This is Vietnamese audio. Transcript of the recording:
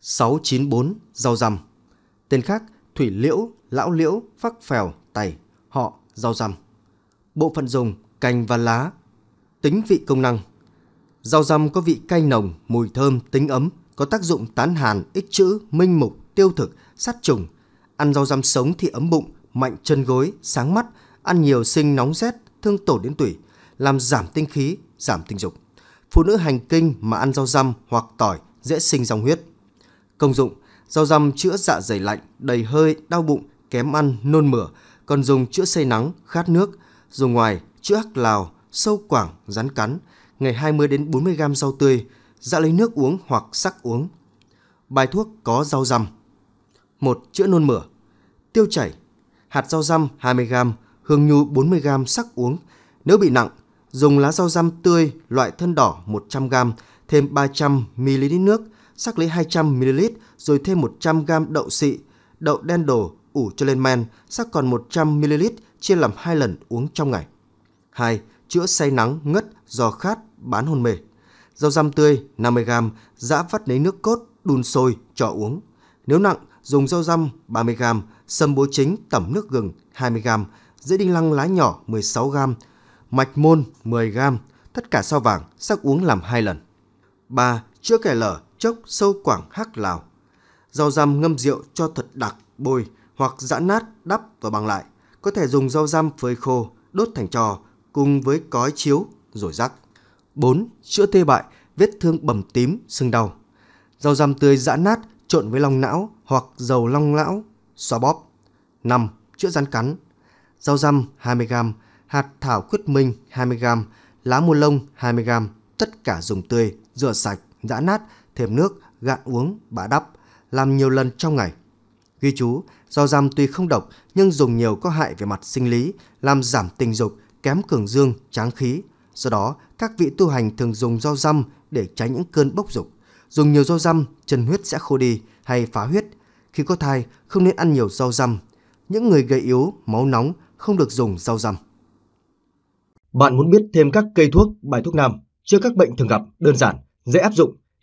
694 rau răm. Tên khác thủy liễu, lão liễu, phắc phèo, tẩy, họ, rau răm. Bộ phận dùng cành và lá. Tính vị công năng. Rau răm có vị cay nồng, mùi thơm, tính ấm, có tác dụng tán hàn, ích chữ, minh mục, tiêu thực, sát trùng. Ăn rau răm sống thì ấm bụng, mạnh chân gối, sáng mắt, ăn nhiều sinh nóng rét, thương tổ đến tủy, làm giảm tinh khí, giảm tình dục. Phụ nữ hành kinh mà ăn rau răm hoặc tỏi dễ sinh dòng huyết. Công dụng, rau răm chữa dạ dày lạnh, đầy hơi, đau bụng, kém ăn, nôn mửa, còn dùng chữa say nắng, khát nước, dùng ngoài chữa hắc lào, sâu quảng, rắn cắn, ngày 20 đến 40 g rau tươi, dạ lấy nước uống hoặc sắc uống. Bài thuốc có rau răm. một Chữa nôn mửa. Tiêu chảy. Hạt rau răm 20 g, hương nhu 40 g sắc uống. Nếu bị nặng, dùng lá rau răm tươi loại thân đỏ 100 g, thêm 300 ml nước, sắc lấy 200ml rồi thêm 100g đậu xị, đậu đen đổ ủ cho lên men, sắc còn 100ml chia làm 2 lần uống trong ngày. 2. Chữa say nắng, ngất, giò khát, bán hôn mê. Rau răm tươi 50g, giã vắt lấy nước cốt, đun sôi, cho uống. Nếu nặng, dùng rau răm 30g, sâm bố chính tẩm nước gừng 20g, dễ đinh lăng lá nhỏ 16g, mạch môn 10g, tất cả sao vàng, sắc uống làm 2 lần. 3. Chữa kẻ lở, chốc sâu quảng hắc lào. Rau răm ngâm rượu cho thật đặc, bôi hoặc giã nát, đắp và bằng lại. Có thể dùng rau răm phơi khô, đốt thành trò cùng với cói chiếu rồi rắc. 4. Chữa tê bại, vết thương bầm tím, sưng đau. Rau răm tươi giã nát trộn với long não hoặc dầu long lão, xoa bóp. 5. Chữa rắn cắn. Rau răm 20g, hạt thảo quyết minh 20g, lá mua lông 20g, tất cả dùng tươi, rửa sạch, giã nát, thêm nước, gạn uống, bã đắp, làm nhiều lần trong ngày. Ghi chú, rau răm tuy không độc nhưng dùng nhiều có hại về mặt sinh lý, làm giảm tình dục, kém cường dương, tráng khí. Do đó, các vị tu hành thường dùng rau răm để tránh những cơn bốc dục. Dùng nhiều rau răm, chân huyết sẽ khô đi hay phá huyết. Khi có thai, không nên ăn nhiều rau răm. Những người gầy yếu, máu nóng không được dùng rau răm. Bạn muốn biết thêm các cây thuốc, bài thuốc nam chữa các bệnh thường gặp, đơn giản, dễ áp dụng –